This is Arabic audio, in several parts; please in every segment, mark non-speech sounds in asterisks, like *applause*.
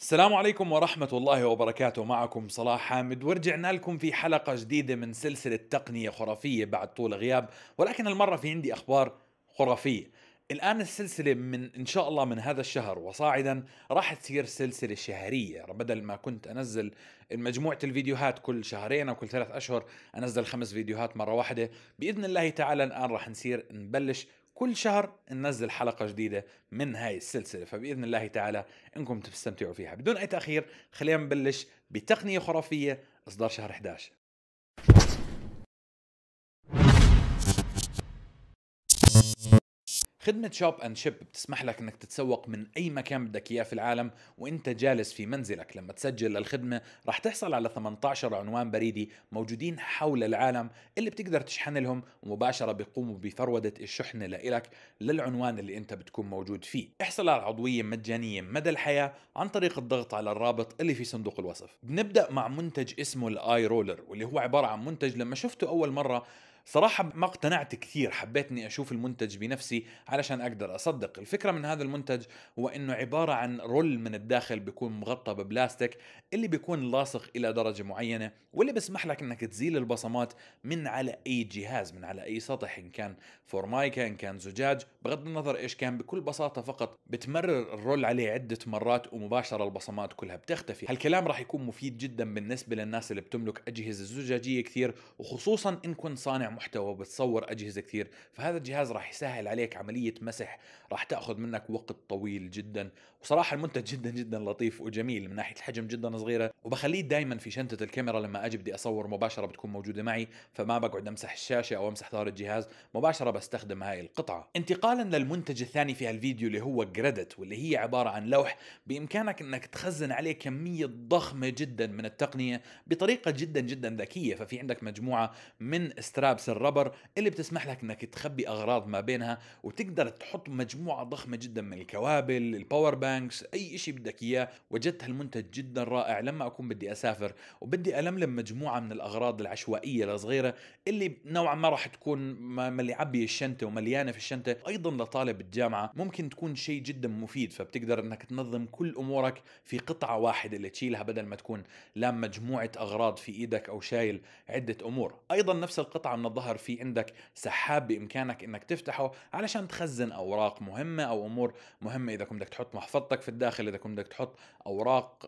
السلام عليكم ورحمة الله وبركاته معكم صلاح حامد ورجعنا لكم في حلقة جديدة من سلسلة تقنية خرافية بعد طول غياب ولكن المرة في عندي أخبار خرافية الآن السلسلة من إن شاء الله من هذا الشهر وصاعدا راح تصير سلسلة شهرية بدل ما كنت أنزل مجموعة الفيديوهات كل شهرين أو كل ثلاث أشهر أنزل خمس فيديوهات مرة واحدة بإذن الله تعالى الآن راح نصير نبلش كل شهر ننزل حلقه جديده من هاي السلسله فباذن الله تعالى انكم تستمتعوا فيها بدون اي تاخير خلينا نبلش بتقنيه خرافيه اصدار شهر 11 خدمة شوب اند شيب بتسمح لك انك تتسوق من اي مكان بدك اياه في العالم وانت جالس في منزلك لما تسجل للخدمة راح تحصل على 18 عنوان بريدي موجودين حول العالم اللي بتقدر تشحن لهم ومباشرة بيقوموا بفرودة الشحنة لإلك للعنوان اللي انت بتكون موجود فيه احصل على عضوية مجانية مدى الحياة عن طريق الضغط على الرابط اللي في صندوق الوصف بنبدأ مع منتج اسمه الاي رولر واللي هو عبارة عن منتج لما شفته اول مرة صراحة ما اقتنعت كثير حبيت اني اشوف المنتج بنفسي علشان اقدر اصدق الفكرة من هذا المنتج هو انه عبارة عن رول من الداخل بيكون مغطى ببلاستيك اللي بيكون لاصق الى درجة معينة واللي بسمح لك انك تزيل البصمات من على اي جهاز من على اي سطح ان كان فورمايكا ان كان زجاج بغض النظر ايش كان بكل بساطه فقط بتمرر الرول عليه عده مرات ومباشره البصمات كلها بتختفي هالكلام راح يكون مفيد جدا بالنسبه للناس اللي بتملك اجهزه زجاجيه كثير وخصوصا ان كنت صانع محتوى وبتصور اجهزه كثير فهذا الجهاز راح يسهل عليك عمليه مسح راح تاخذ منك وقت طويل جدا وصراحه المنتج *laughs* جدا جدا لطيف وجميل من ناحيه الحجم جدا صغيره وبخليه دائما في شنطه الكاميرا لما اجي بدي اصور مباشره بتكون موجوده معي فما بقعد امسح الشاشه او امسح ظهر الجهاز مباشره بستخدم هاي القطعه انتقال انتقالا للمنتج الثاني في هالفيديو اللي هو جريدت واللي هي عبارة عن لوح بإمكانك أنك تخزن عليه كمية ضخمة جدا من التقنية بطريقة جدا جدا ذكية ففي عندك مجموعة من سترابس الربر اللي بتسمح لك أنك تخبي أغراض ما بينها وتقدر تحط مجموعة ضخمة جدا من الكوابل الباور بانكس أي شيء بدك إياه وجدت هالمنتج جدا رائع لما أكون بدي أسافر وبدي ألملم مجموعة من الأغراض العشوائية الصغيرة اللي نوعا ما راح تكون ما اللي عبي الشنطة ومليانة في الشنطة ايضا لطالب الجامعه ممكن تكون شيء جدا مفيد فبتقدر انك تنظم كل امورك في قطعه واحده اللي تشيلها بدل ما تكون لام مجموعه اغراض في ايدك او شايل عده امور ايضا نفس القطعه من الظهر في عندك سحاب بامكانك انك تفتحه علشان تخزن اوراق مهمه او امور مهمه اذا كنت بدك تحط محفظتك في الداخل اذا كنت بدك تحط اوراق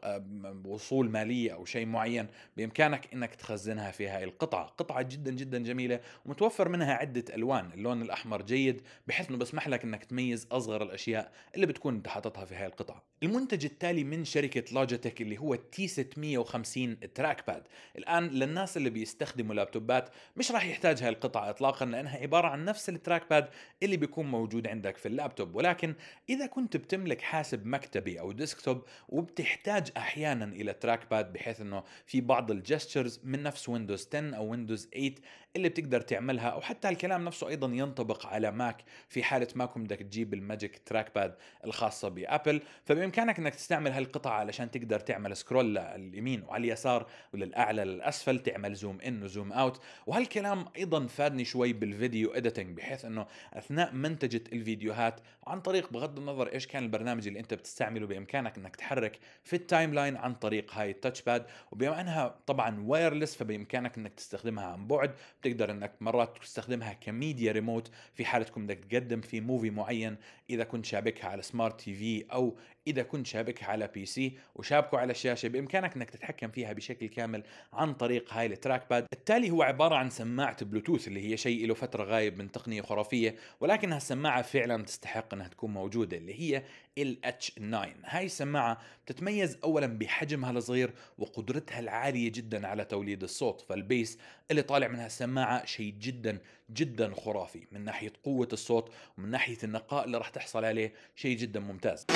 وصول ماليه او شيء معين بامكانك انك تخزنها في هاي القطعه قطعه جدا جدا جميله ومتوفر منها عده الوان اللون الاحمر جيد بحيث بسمح لك انك تميز اصغر الاشياء اللي بتكون انت حاططها في هاي القطعه المنتج التالي من شركه لوجيتك اللي هو تي 650 تراك باد الان للناس اللي بيستخدموا لابتوبات مش راح يحتاج هاي القطعه اطلاقا لانها عباره عن نفس التراك باد اللي بيكون موجود عندك في اللابتوب ولكن اذا كنت بتملك حاسب مكتبي او ديسكتوب وبتحتاج احيانا الى تراك باد بحيث انه في بعض الجستشرز من نفس ويندوز 10 او ويندوز 8 اللي بتقدر تعملها او حتى الكلام نفسه ايضا ينطبق على ماك في حاله ماكم بدك تجيب الماجيك تراك باد الخاصه بابل فبامكانك انك تستعمل هالقطعه علشان تقدر تعمل سكرول لليمين وعلى اليسار وللاعلى للاسفل تعمل زوم ان وزوم اوت وهالكلام ايضا فادني شوي بالفيديو اديتنج بحيث انه اثناء منتجه الفيديوهات عن طريق بغض النظر ايش كان البرنامج اللي انت بتستعمله بامكانك انك تحرك في التايم لاين عن طريق هاي التاتش باد وبما انها طبعا وايرلس فبامكانك انك تستخدمها عن بعد بتقدر انك مرات تستخدمها كميديا ريموت في حاله بدك تقدم في موفي معين اذا كنت شابكها على سمارت تي في او اذا كنت شابكها على بي سي وشابكه على الشاشه بامكانك انك تتحكم فيها بشكل كامل عن طريق هاي التراك باد التالي هو عباره عن سماعه بلوتوث اللي هي شيء له فتره غايب من تقنيه خرافيه ولكن السماعه فعلا تستحق انها تكون موجوده اللي هي ال اتش 9 هاي السماعه بتتميز اولا بحجمها الصغير وقدرتها العاليه جدا على توليد الصوت فالبيس اللي طالع من هالسماعه شيء جدا جدا خرافي من ناحيه قوه الصوت ومن ناحيه النقاء اللي راح تحصل عليه شيء جدا ممتاز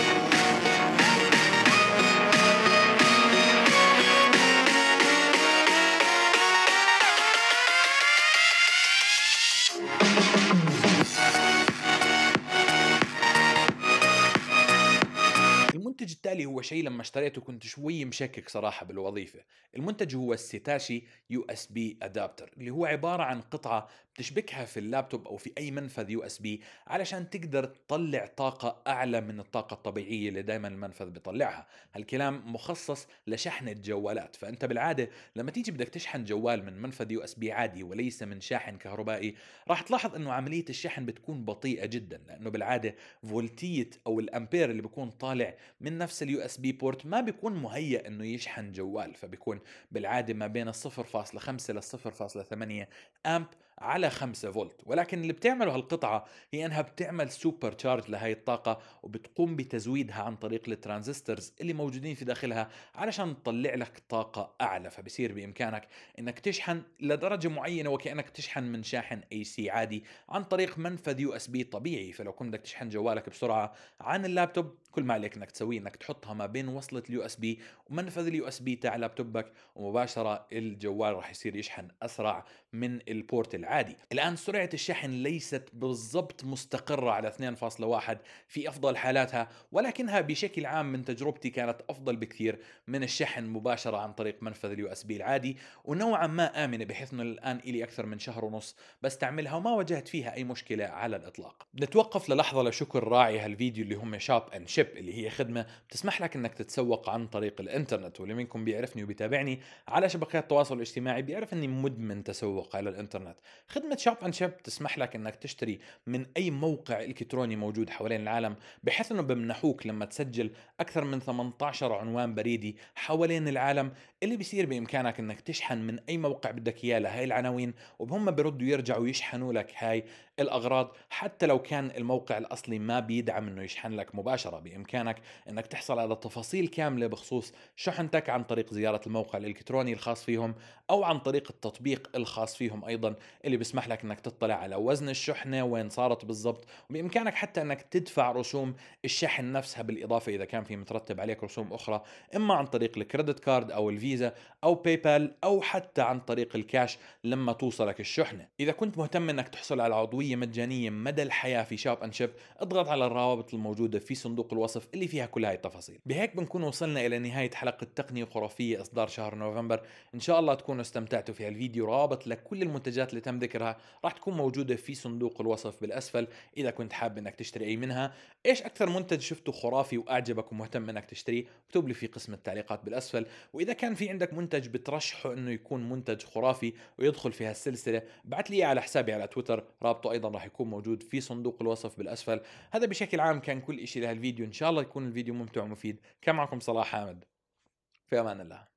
المنتج التالي هو شيء لما اشتريته كنت شوي مشكك صراحة بالوظيفة المنتج هو الستاشي يو اس بي ادابتر اللي هو عبارة عن قطعة تشبكها في اللابتوب او في اي منفذ يو اس بي علشان تقدر تطلع طاقه اعلى من الطاقه الطبيعيه اللي دائما المنفذ بيطلعها هالكلام مخصص لشحنه جوالات فانت بالعاده لما تيجي بدك تشحن جوال من منفذ يو اس بي عادي وليس من شاحن كهربائي راح تلاحظ انه عمليه الشحن بتكون بطيئه جدا لانه بالعاده فولتيه او الامبير اللي بيكون طالع من نفس اليو اس بي بورت ما بيكون مهيئ انه يشحن جوال فبيكون بالعاده ما بين 0.5 لل 0.8 امب على 5 فولت ولكن اللي بتعمله هالقطعة هي أنها بتعمل سوبر تشارج لهي الطاقة وبتقوم بتزويدها عن طريق الترانزستورز اللي موجودين في داخلها علشان تطلع لك طاقة أعلى فبصير بإمكانك أنك تشحن لدرجة معينة وكأنك تشحن من شاحن أي سي عادي عن طريق منفذ يو اس بي طبيعي فلو كنت بدك تشحن جوالك بسرعة عن اللابتوب كل ما عليك انك تسويه انك تحطها ما بين وصلة اليو اس بي ومنفذ اليو اس بي تاع لابتوبك ومباشرة الجوال راح يصير يشحن اسرع من البورت العادي الآن سرعة الشحن ليست بالضبط مستقرة على 2.1 في أفضل حالاتها ولكنها بشكل عام من تجربتي كانت أفضل بكثير من الشحن مباشرة عن طريق منفذ اليو اس بي العادي ونوعا ما آمنة بحيث أنه الآن إلي أكثر من شهر ونص بستعملها وما واجهت فيها أي مشكلة على الإطلاق نتوقف للحظة لشكر راعي هالفيديو اللي هم شاب أند شيب اللي هي خدمة بتسمح لك أنك تتسوق عن طريق الإنترنت واللي منكم بيعرفني وبيتابعني على شبكات التواصل الاجتماعي بيعرف أني مدمن تسوق على الإنترنت خدمه شوب اند شيب تسمح لك انك تشتري من اي موقع الكتروني موجود حوالين العالم بحيث انه بمنحوك لما تسجل اكثر من 18 عنوان بريدي حوالين العالم اللي بيصير بامكانك انك تشحن من اي موقع بدك اياه لهي العناوين وهم بيردوا يرجعوا يشحنوا لك هاي الاغراض حتى لو كان الموقع الاصلي ما بيدعم انه يشحن لك مباشره بامكانك انك تحصل على تفاصيل كامله بخصوص شحنتك عن طريق زياره الموقع الالكتروني الخاص فيهم او عن طريق التطبيق الخاص فيهم ايضا اللي بيسمح لك انك تطلع على وزن الشحنه وين صارت بالضبط وبامكانك حتى انك تدفع رسوم الشحن نفسها بالاضافه اذا كان في مترتب عليك رسوم اخرى اما عن طريق الكريدت كارد او الفيزا او باي بال او حتى عن طريق الكاش لما توصلك الشحنه اذا كنت مهتم انك تحصل على عضويه مجانيه مدى الحياه في شاب اند شيب اضغط على الروابط الموجوده في صندوق الوصف اللي فيها كل هاي التفاصيل بهيك بنكون وصلنا الى نهايه حلقه تقنيه خرافيه اصدار شهر نوفمبر ان شاء الله تكونوا استمتعتوا في هالفيديو رابط لكل المنتجات اللي تم تم ذكرها راح تكون موجودة في صندوق الوصف بالأسفل إذا كنت حاب أنك تشتري أي منها إيش أكثر منتج شفته خرافي وأعجبك ومهتم أنك تشتريه اكتب لي في قسم التعليقات بالأسفل وإذا كان في عندك منتج بترشحه أنه يكون منتج خرافي ويدخل في هالسلسلة بعت لي على حسابي على تويتر رابطه أيضا راح يكون موجود في صندوق الوصف بالأسفل هذا بشكل عام كان كل شيء لهالفيديو إن شاء الله يكون الفيديو ممتع ومفيد كان معكم صلاح حامد في أمان الله